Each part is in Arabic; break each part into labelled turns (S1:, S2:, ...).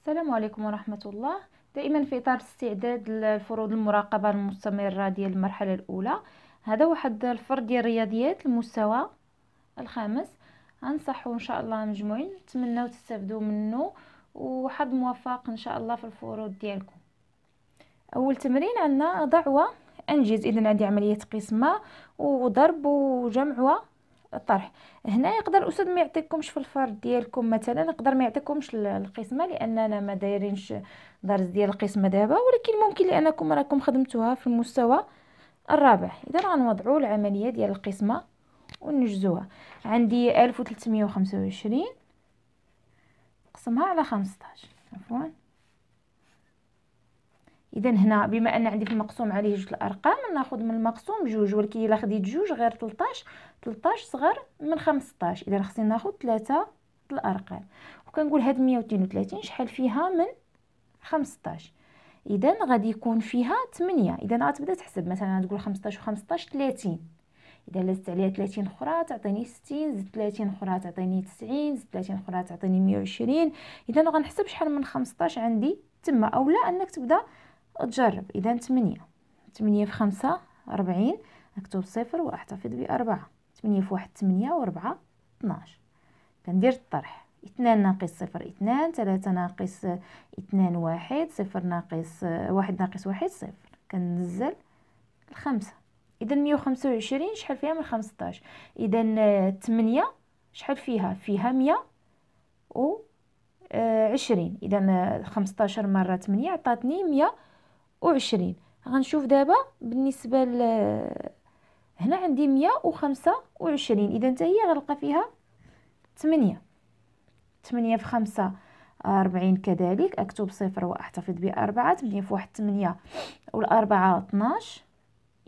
S1: السلام عليكم ورحمة الله دائما في إطار استعداد الفروض المراقبة المستمرة ديال المرحلة الأولى هذا واحد الفرض ديال الرياضيات المستوى الخامس أنصحوا إن شاء الله مجموعين نتمنى تستفدوا منه وحظ موفق إن شاء الله في الفروض ديالكم أول تمرين عندنا ضعوة أنجز إذا عندي عملية قسمة وضرب وجمع الطرح هنا يقدر الاستاذ ما يعطيكمش في الفرد ديالكم مثلا يقدر ما يعطيكمش القسمه لاننا ما دايرينش درس ديال القسمه دابا ولكن ممكن لانكم راكم خدمتوها في المستوى الرابع اذا غنوضعوا العمليه ديال القسمه ونجزوها عندي 1325 نقسمها على 15 عفوا اذا هنا بما ان عندي في المقسوم عليه جوج الارقام ناخذ من المقسوم جوج ولكن الا خديت جوج غير 13 13 صغر من 15 اذا خصني ناخذ ثلاثه الارقام وكنقول هاد 132 شحال فيها من 15 اذا غادي يكون فيها 8 اذا غتبدا تحسب مثلا تقول 15 و15 30 اذا لازت عليها 30 اخرى تعطيني 60 زد 30 اخرى تعطيني 90 زد 30 اخرى تعطيني 120 اذا غنحسب شحال من 15 عندي تما اولا انك تبدا وتجرب إذا 8 8 في خمسة ربعين نكتب صفر وأحتفظ بأربعة 8 في واحد و4 12 كندير الطرح اثنان ناقص صفر اثنان ثلاثة ناقص اثنان واحد صفر ناقص واحد ناقص واحد صفر كنزل الخمسة إذا مية وخمسة وعشرين شحال فيها من خمسطاش إذا 8 شحال فيها فيها مية و 20 إذا خمسطاشر مرة 8 عطاتني مية وعشرين غنشوف دابا بالنسبة ل هنا عندي مية وخمسة وعشرين إذا حتى هي غنلقى فيها تمنية تمنية في خمسة أربعين كذلك أكتب صفر وأحتفظ بأربعة تمنية في واحد تمنية والأربعة اتناش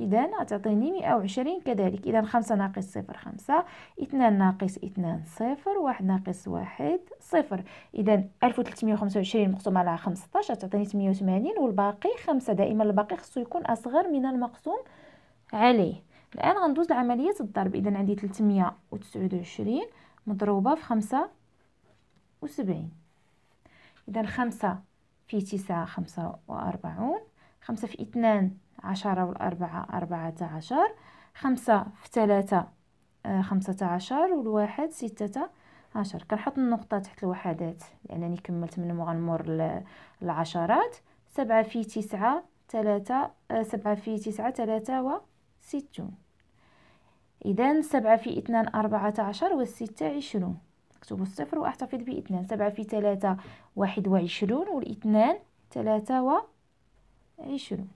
S1: إذا تعطيني مئة وعشرين كذلك إذا خمسة ناقص صفر خمسة اثنان ناقص اثنان صفر واحد ناقص واحد صفر إذا ألف وتلتمية وخمسة وعشرين مقسوم على خمسطاش تعطيني تمية وثمانين والباقي خمسة دائما الباقي خصو يكون أصغر من المقسوم عليه الآن غندوز لعملية الضرب إذا عندي تلتمية وتسعود وعشرين مضروبة في خمسة وسبعين إذا خمسة في تسعة خمسة وأربعون خمسة في اثنان عشرة والأربعة أربعة عشر خمسة في ثلاثة آه، خمسة عشر والواحد ستة عشر كنحط النقطة تحت الوحدات لأنني كملت من غنمر العشرات سبعة في تسعة ثلاثة آه، سبعة في تسعة ثلاثة وستون إذا سبعة في اثنان أربعة عشر والستة عشرون أكتب الصفر وأحتفظ باثنان سبعة في ثلاثة واحد وعشرون والاثنان ثلاثة وعشرون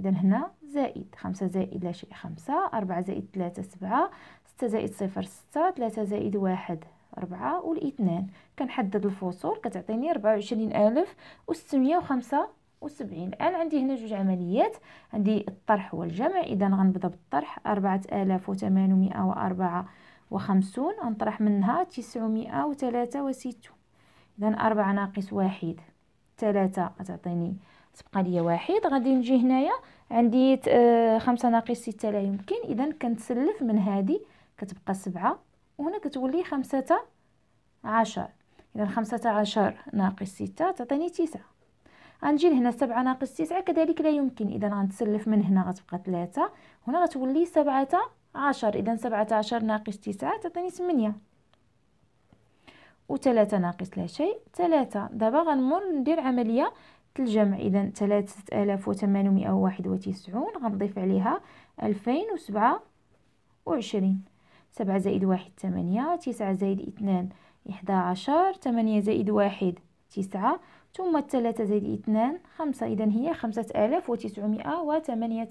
S1: إذا هنا زائد خمسة زائد لا شيء خمسة أربعة زائد ثلاثة سبعة ستة زائد صفر ستة ثلاثة زائد واحد أربعة والاثنان كنحدد الفصول كتعطيني ربعة وعشرين ألف وستمية وخمسة وسبعين الآن عندي هنا جوج عمليات عندي الطرح والجمع إذا غنبدا بالطرح أربعة آلاف وثمانمائة وأربعة وخمسون غنطرح منها تسعمائة وثلاثة وستون إذا أربعة ناقص واحد ثلاثة غتعطيني تبقى ليا واحد غادي نجي هنايا عندي آه، خمسة ناقص ستة لا يمكن اذا كنتسلف من هذه كتبقى سبعة وهنا كتولي خمسة عشر اذا خمسة عشر ناقص ستة تعطيني تسعة غنجي لهنا سبعة ناقص تسعة كذلك لا يمكن اذا غنتسلف من هنا غتبقى ثلاثة هنا غتولي سبعة عشر اذا سبعة عشر ناقص تسعة تعطيني ثمانية وثلاثة ناقص لا شيء ثلاثة دابا غنمر ندير عملية الجمع إذا آلاف وواحد وتسعون غنضيف عليها ألفين وسبعة وعشرين سبعة زائد واحد ثمانية تسعة زائد اثنان إحدى عشر ثمانية زائد واحد تسعة ثم الثلاثة زائد اثنان خمسة إذا هي خمسة آلاف وتسعمائة وثمانية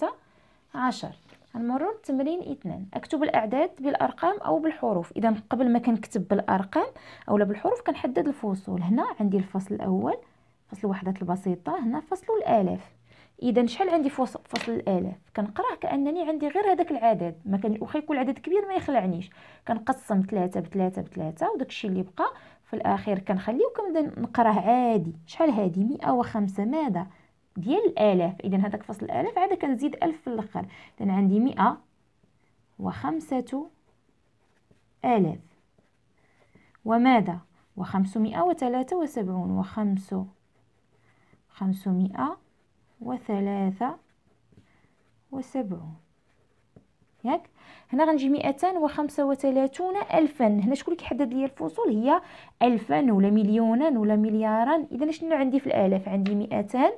S1: عشر غنمرو للتمرين اثنان اكتب الاعداد بالارقام او بالحروف اذا قبل ما كنكتب بالارقام او بالحروف كنحدد الفصول هنا عندي الفصل الاول فصل الوحدات البسيطة هنا فصل الآلاف إذا شحال عندي فصل الآلاف كنقراه كأنني عندي غير هذاك العدد ما كان واخا يكون العدد كبير ما يخلعنيش كنقسم ثلاثة بثلاثة بثلاثة وداك الشيء اللي بقى في الأخير كنخليه وكنبدا نقراه عادي شحال هادي مئة وخمسة ماذا ديال الآلاف إذا هذاك فصل الآلاف عاد كنزيد ألف في الآخر إذا عندي مئة وخمسة آلاف وماذا وخمسمائة وثلاثة وسبعون وخمسة خمسمائة وثلاثة وسبعون ياك هنا غنجي مئتان وخمسة وثلاثون ألفا هنا شكون اللي كيحدد لي الفصول هي ألفا ولا مليونا ولا مليارا إذا شنو عندي في الآلاف عندي مئتان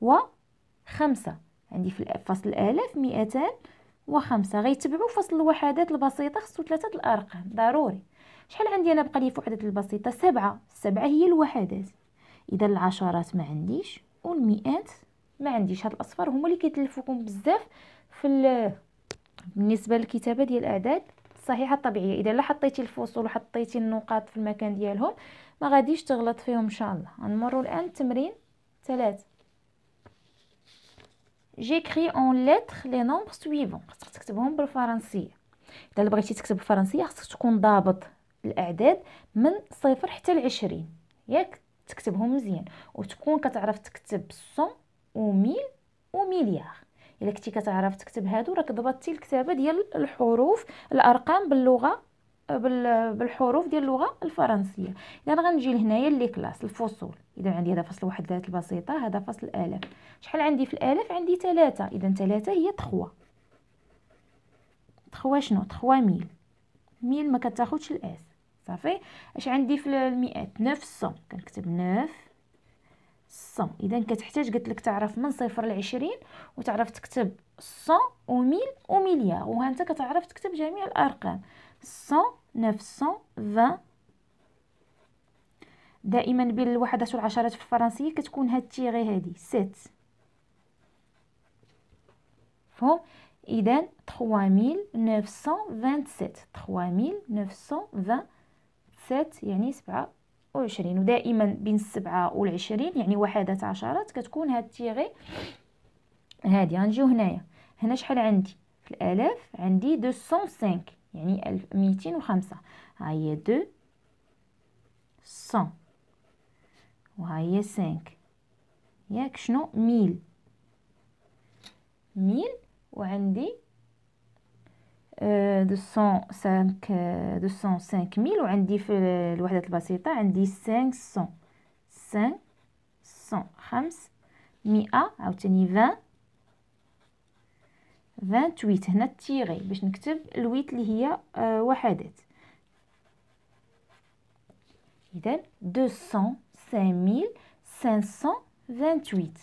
S1: وخمسة عندي في فصل الآلاف مئتان وخمسة غيتبعو فصل الوحدات البسيطة خصو ثلاثة الأرقام ضروري شحال عندي أنا بقى لي في وحدة البسيطة سبعة السبعة هي الوحدات اذا العشرات ما عنديش والمئات ما عنديش هاد الاصفار هما اللي كيتلفوكم بزاف في بالنسبه للكتابه ديال الاعداد الصحيحه الطبيعيه اذا لا حطيتي الفصول وحطيتي النقاط في المكان ديالهم ما غاديش تغلط فيهم ان شاء الله غنمروا الان تمرين 3 جيكري اون لتر لي نومبر سويفون خاصك تكتبهم بالفرنسيه اذا بغيتي تكتب بالفرنسيه خاصك تكون ضابط الاعداد من صفر حتى العشرين ياك تكتبهم مزيان وتكون كتعرف تكتب سون وميل ومليار الا كنتي كتعرف تكتب هادو راك ضبطتي الكتابه ديال الحروف الارقام باللغه بالحروف ديال اللغه الفرنسيه اذا غنجي لهنايا لي كلاس الفصول اذا عندي هذا فصل ذات البسيطه هذا فصل الالاف شحال عندي في الالف عندي ثلاثة اذا ثلاثة هي تخوا تخوا شنو تخوا ميل ميل ما كتاخذش الاس صافي اش عندي في المئات نوف سون كنكتب نوف سون اذا كتحتاج قلت لك تعرف من صفر لعشرين وتعرف تكتب سون وميل ومليار وها انت كتعرف تكتب جميع الارقام سون نوف سون فان دائما بين الوحدات والعشرات في الفرنسيه كتكون هاد التيغي هادي سيت مفهوم اذا 3927 3927 سات يعني سبعة وعشرين ودائما بين السبعة والعشرين يعني وحدة عشرات كتكون هاد تيغي هادي غنجيو هنايا هنا شحال عندي في الآلاف عندي دو سون سانك يعني ألف ميتين وخمسة ها دو سون وها سانك ياك شنو ميل ميل وعندي آه، دوسون سانك آه، دوسون سانك ميل وعندي في الوحدات البسيطة عندي سانك سون سانك سون خمس مئة عاوتاني فان فانتويت هنا تيغي باش نكتب الويت اللي هي آه، وحدات إذا دوسون سان ميل سانسون فانتويت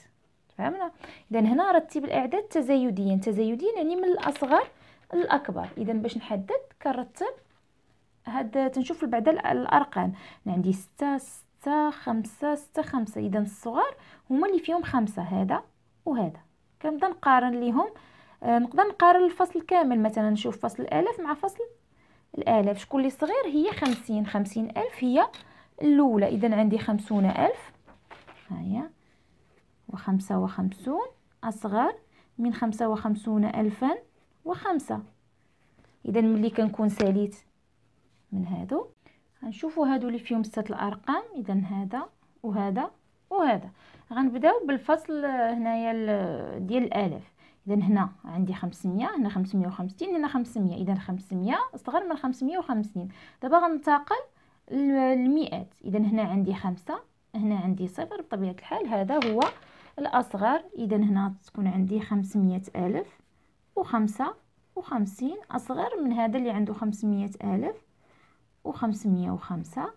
S1: فهمنا إذا هنا رتب الأعداد تزايديا تزايديا يعني من الأصغر الاكبر اذا باش نحدد كنرتب هاد تنشوف بعدا الارقام انا عندي ستة ستة خمسة ستة خمسة اذا الصغار هما اللي فيهم خمسة هذا وهذا كنبدا نقارن ليهم آه نقدر نقارن الفصل كامل مثلا نشوف فصل الالاف مع فصل الالاف شكون اللي صغير هي خمسين خمسين الف هي الاولى اذا عندي خمسون الف هيا وخمسة وخمسون اصغر من خمسة وخمسون الفا وخمسة اذا ملي كنكون ساليت من هادو غنشوفوا هادو اللي فيهم سته الارقام اذا هذا وهذا وهذا غنبداو بالفصل آه، هنايا آه، ديال الالاف اذا هنا عندي 500 هنا 550 هنا 500 اذا 500 صغر من 550 دابا غننتقل للمئات اذا هنا عندي خمسة هنا عندي صفر بطبيعه الحال هذا هو الاصغر اذا هنا تكون عندي 500 الف وخمسة وخمسين أصغر من هذا اللي عنده خمسمية ألف وخمسمية وخمسة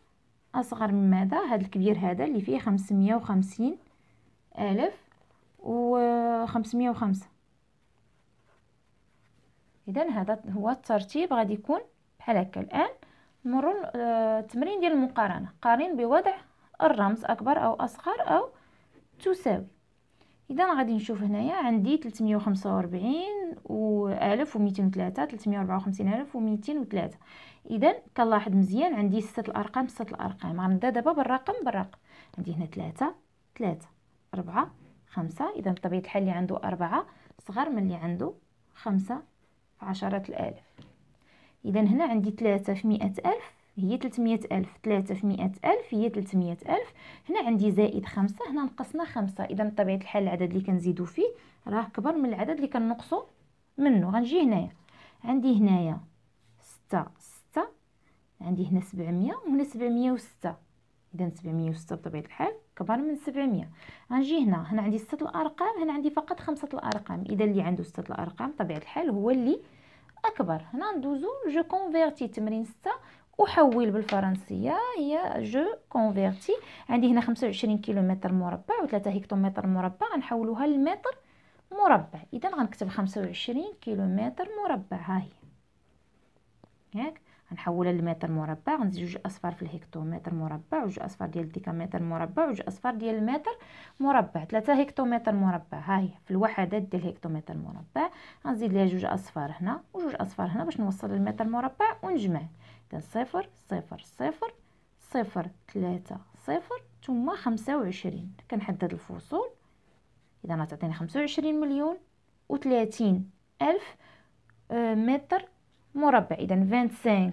S1: أصغر من ماذا هذا الكبير هذا اللي فيه خمسمية وخمسين ألف وخمسمية وخمسة إذا هذا هو الترتيب غادي يكون بحال هكا الآن نمرو آه، التمرين ديال المقارنة قارن بوضع الرمز أكبر أو أصغر أو تساوي اذا غادي نشوف هنايا عندي 345 و 1203 354203 اذا كنلاحظ مزيان عندي سته الارقام سته الارقام غنبدا دابا بالرقم بالرقم عندي هنا 3 3 4 5 اذا بطبيعه الحال اللي عنده 4 صغر من اللي عنده 5 في عشرة الالاف اذا هنا عندي 3 في 100000 هي 300 ألف 3 في 100 ألف هي 300 ألف هنا عندي زائد خمسة هنا نقصنا خمسة إذا بطبيعة الحال العدد اللي كنزيدو فيه راه كبر من العدد اللي كنقصو منه غنجي هنايا عندي هنايا ستة ستة عندي هنا 700 وهنا 706 إذا 706 بطبيعة الحال كبر من 700 غنجي هنا هنا عندي ستة الأرقام هنا عندي فقط خمسة الأرقام إذا اللي عنده ستة الأرقام بطبيعة الحال هو اللي أكبر هنا ندوزو جو كونفيرتي تمرين ستة احول بالفرنسيه هي جو كونفيرتي عندي هنا 25 كيلومتر مربع و3 هكتومتر مربع نحولوها للمتر مربع اذا غنكتب 25 كيلومتر مربع ها هي ياك نحولها لمتر مربع غنزيد جوج اصفار في الهكتومتر مربع وجوج اصفار ديال الديكامتر مربع وجوج اصفار ديال المتر مربع ثلاثة هكتومتر مربع ها هي في الوحدات ديال الهكتومتر مربع غنزيد ليها جوج اصفار هنا وجوج اصفار هنا باش نوصل للمتر مربع ونجمع اذا صفر صفر صفر صفر ثلاثة صفر ثم خمسة وعشرين كنحدد الفصول اذا غتعطيني خمسة وعشرين مليون وثلاثين الف آه، متر مربع اذا 25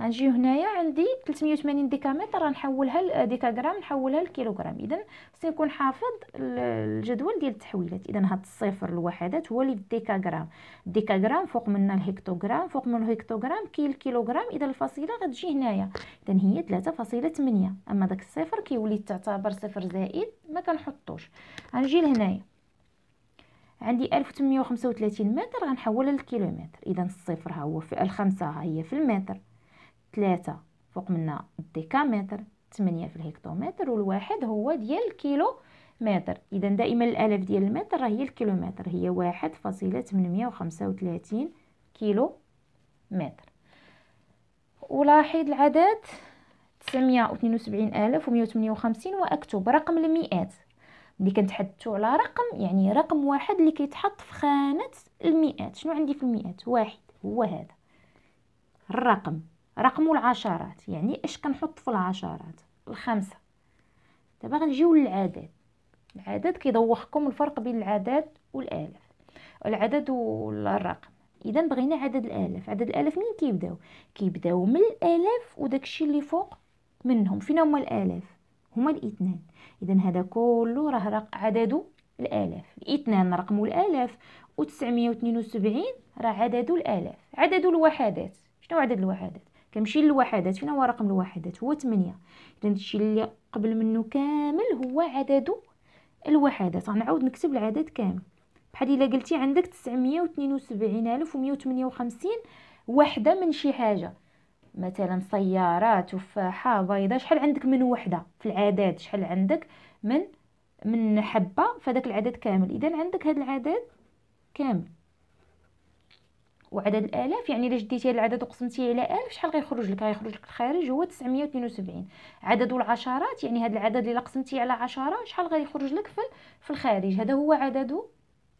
S1: غنجي هنايا عندي 380 ديكامتر غنحولها لديكاغرام نحولها لكيلوغرام اذا خصني نكون حافظ الجدول ديال التحويلات اذا هاد الصفر الوحدات هو اللي في ديكاغرام فوق منا الهكتوغرام فوق من الهكتوغرام كي الكيلوغرام اذا الفصيله غتجي هنايا اذا هي 3.8 اما داك الصفر كيولي تعتبر صفر زائد ما كنحطوش غنجي لهنايا عندي 1835 متر غنحولها للكيلومتر اذا الصفر ها هو في الخمسة ها هي في المتر ثلاثة فوق منا الديكامتر ثمانية في الهكتومتر والواحد هو ديال الكيلو متر إذا دائما الألف ديال المتر هي الكيلومتر هي واحد فاصلة تمنمية وخمسة وثلاثين كيلو متر ولاحظ العدد تسعمية واثنين وسبعين ألف ومية وثمانية وخمسين وأكتب رقم المئات ملي كنتحدثوا على رقم يعني رقم واحد اللي كيتحط في خانة المئات شنو عندي في المئات واحد هو هذا الرقم رقم العشرات يعني اش كنحط في العشرات الخمسة دابا غنجيو للعدد العدد كيدوخكم الفرق بين العدد والالاف العدد والرقم اذا بغينا عدد الالاف عدد الالاف منين كيبداو كيبداو من الالاف وداكشي اللي فوق منهم فين هما الالاف هما الاثنان اذا هذا كله راه عدد الالاف الاثنان رقم الالاف و972 راه عدد الالاف عدد الوحدات شنو عدد الوحدات كنمشي للوحدات فين هو رقم الوحدات هو 8 اذا الشيء اللي قبل منه كامل هو عدد الوحدات غنعاود نكتب العدد كامل بحال الا قلتي عندك 972158 وحده من شي حاجه مثلا سياره تفاحه بيضه شحال عندك من وحده في العدد شحال عندك من من حبه فداك العدد كامل اذا عندك هذا العدد كامل وعدد الالاف يعني الا شديتي العدد وقسمتيه على الف شحال غيخرج لك غيخرج لك الخارج هو 972 عدد العشرات يعني هذا العدد اللي قسمتيه على عشرة شحال غيخرج لك في في الخارج هذا هو عدد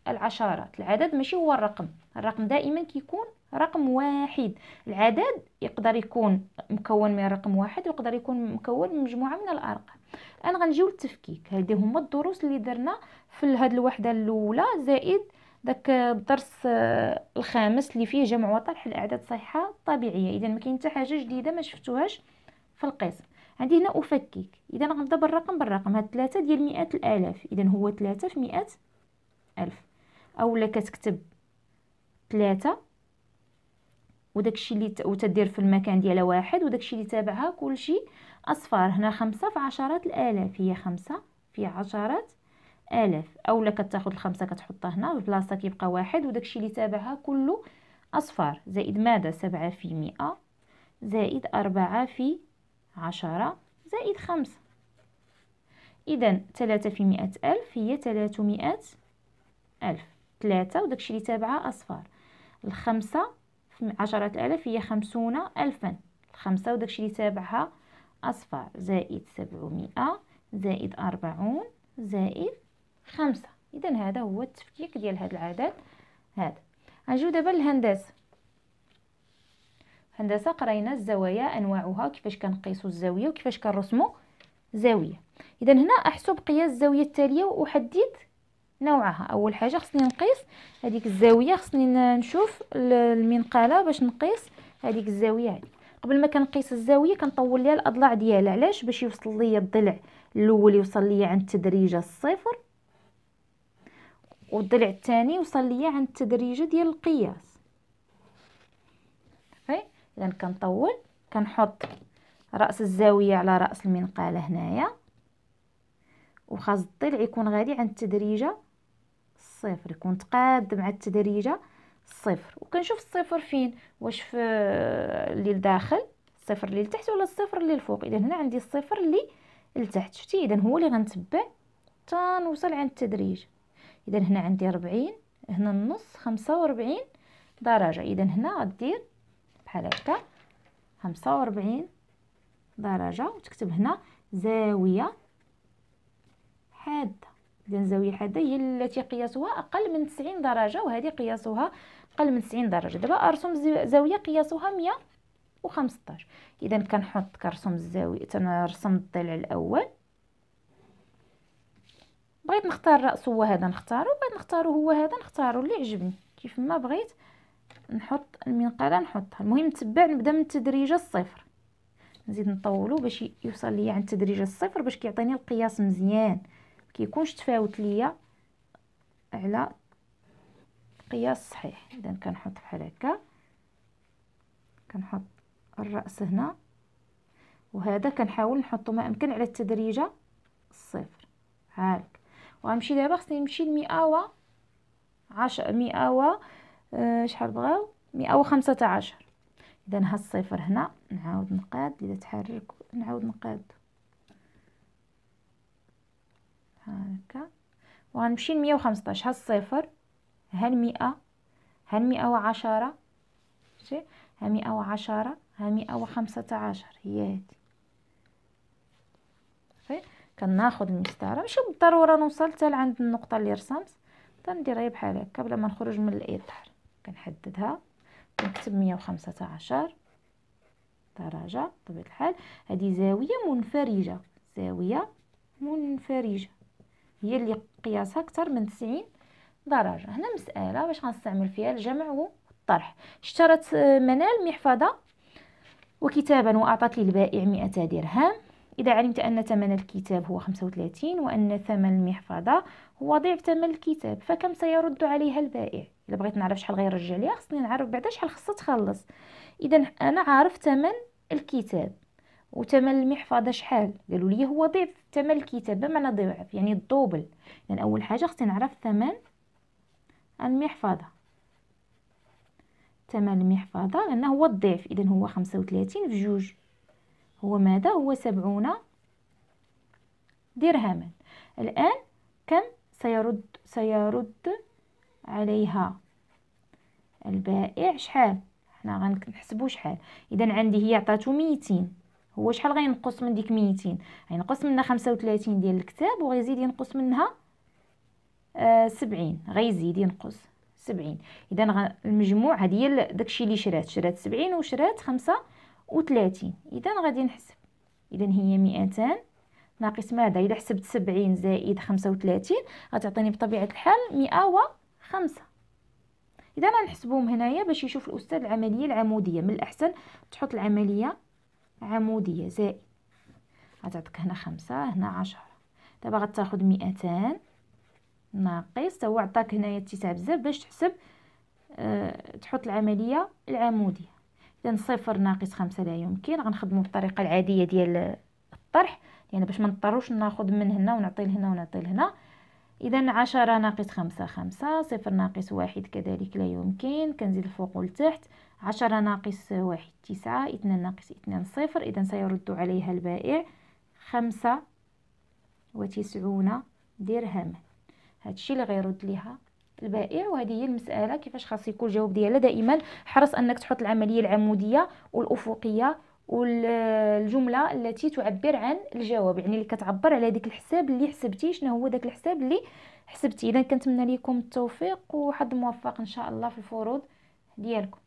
S1: العشرات العدد ماشي هو الرقم الرقم دائما كيكون رقم واحد العدد يقدر يكون مكون من رقم واحد ويقدر يكون مكون من مجموعه من الارقام انا غنجيو للتفكيك هادي هما الدروس اللي درنا في هاد الوحده الاولى زائد داك الدرس آه، الخامس اللي فيه جمع وطرح الاعداد الصحيحه الطبيعيه اذا ما كاين حتى حاجه جديده ما شفتوهاش في القسم عندي هنا افكك اذا غنبدا بالرقم بالرقم هاد ثلاثة ديال مئات الالاف اذا هو ثلاثة في مئة الف اولا كتكتب ثلاثة وداكشي اللي وتدير في المكان ديالها واحد وداكشي اللي تابعها كلشي اصفار هنا خمسة في عشرات الالاف هي خمسة في عشرات او أولا كتاخد الخمسة كتحطها هنا في كيبقى واحد وداكشي اللي تابعها كله أصفار زائد ماذا سبعة في مئة زائد أربعة في عشرة زائد خمسة إذا ثلاثة في مئة ألف هي ثلاثمائة ألف ثلاثة وداكشي اللي تابعها أصفار الخمسة عشرة ألاف هي خمسون ألفا الخمسة وداكشي اللي تابعها أصفار زائد سبعمائة زائد أربعون زائد خمسة إذا هذا هو التفكيك ديال هاد العدد هذا نجيو دابا للهندسة هندسة قرينا الزوايا أنواعها كيفاش كنقيسو الزاوية وكيفاش كنرسمو زاوية إذا هنا أحسب قياس الزاوية التالية وأحدد نوعها أول حاجة خصني نقيس هذيك الزاوية خصني نشوف المنقالة باش نقيس هذيك الزاوية هذه قبل ما كنقيس الزاوية كنطول ليها الأضلاع ديالها علاش باش يوصل ليا الضلع الأول يوصل ليا عند التدريجة الصفر والضلع الثاني وصل ليا عند التدريجه ديال القياس صافي اذا كنطول كنحط راس الزاويه على راس المنقاله هنايا وخاص الضلع يكون غادي عند التدريجه الصفر يكون تقاد مع التدريجه الصفر وكنشوف الصفر فين واش في اللي لداخل الصفر اللي لتحت ولا الصفر اللي لفوق اذا هنا عندي الصفر اللي لتحت شفتي اذا هو اللي غنتبع تنوصل عند التدريج اذا هنا عندي ربعين هنا النص خمسة وربعين درجة اذا هنا غدير بحال هكا خمسة وربعين درجة وتكتب هنا زاوية حادة اذا الزاوية الحادة هي التي قياسها اقل من 90 درجة وهذه قياسها اقل من 90 درجة دابا ارسم زاوية قياسها 115 اذا كنحط كنرسم الزاوية تنرسم الضلع الاول بغيت نختار راسه هذا نختاره بغيت نختاره هو هذا نختاره اللي عجبني كيف ما بغيت نحط المنقاره نحطها المهم نتبع نبدا من التدريجه الصفر نزيد نطولو باش يوصل ليا عند التدريجه الصفر باش كيعطيني القياس مزيان كيكونش تفاوت ليا على قياس صحيح اذا كنحط بحال هكا كنحط الراس هنا وهذا كنحاول نحطو ما امكن على التدريجه الصفر عالي وغنمشي دابا خصني نمشي 100 و 10 100 و شحال بغاو 115 وخمسة عشر اذا هاد الصفر هنا نعاود نقاد اذا تحرك نعاود نقاد هكا وغنمشي ل 115 ها الصفر ها 100 ها ال وعشرة شي ها 110 وعشرة ها 115 وخمسة عشر هي هادي صافي كناخذ المسطره ماشي بالضروره نوصل حتى لعند النقطه اللي رسمت تنديرها بحال هكا بلا ما نخرج من الاطار كنحددها كنكتب 115 درجه بطبيعه الحال هذه زاويه منفرجه زاويه منفرجه هي اللي قياسها اكثر من 90 درجه هنا مساله باش غنستعمل فيها الجمع والطرح اشترت آه، منال محفظه وكتابا واعطت البائع 100 درهم إذا علمت أن ثمن الكتاب هو 35 وأن ثمن المحفظة هو ضعف ثمن الكتاب فكم سيرد عليها البائع إذا بغيت نعرف شحال غيرجع ليها خصني نعرف بعدا شحال خصها تخلص إذا أنا عارف ثمن الكتاب وثمن المحفظه شحال قالوا لي هو ضعف ثمن الكتاب بمعنى ضعف يعني الدوبل يعني اول حاجه خصني نعرف ثمن المحفظه ثمن المحفظه لانه هو الضعف اذا هو 35 في جوج هو ماذا هو سبعون درهما الآن كم سيرد سيرد عليها البائع شحال حنا غنحسبو شحال اذا عندي هي عطاتو 200 هو شحال غينقص من ديك 200 غينقص منها 35 ديال الكتاب وغيزيد ينقص منها آه 70 غيزيد ينقص 70 اذا المجموع هذه هي داكشي اللي شرات شرات 70 وشرات خمسه وثلاثين إذا غادي نحسب إذا هي مئتان ناقص ماذا إذا حسبت سبعين زائد خمسة وثلاثين غتعطيني بطبيعة الحال مئة وخمسة إذا غنحسبهم هنايا باش يشوف الأستاذ العملية العمودية من الأحسن تحط العملية عمودية زائد غتعطيك هنا خمسة هنا عشرة دابا غتاخد مئتان ناقص هو عطاك هنايا الاتساع بزاف باش تحسب أه تحط العملية العمودية إذن صفر ناقص خمسة لا يمكن غنخدمو بالطريقة العادية ديال الطرح يعني باش منضطروش ناخد من هنا ونعطي لهنا ونعطي لهنا إذا عشرة ناقص خمسة خمسة صفر ناقص واحد كذلك لا يمكن كنزيد الفوق والتحت عشرة ناقص واحد تسعة اثنان ناقص اثنان صفر إذا سيرد عليها البائع خمسة وتسعون درهما هادشي اللي غيرد ليها البائع وهذه هي المساله كيفاش خاص يكون الجواب ديالها دائما حرص انك تحط العمليه العموديه والافقيه والجمله التي تعبر عن الجواب يعني اللي كتعبر على ديك الحساب اللي حسبتي شنو هو داك الحساب اللي حسبتي اذا كنتمنى لكم التوفيق وحظ موفق ان شاء الله في الفروض ديالكم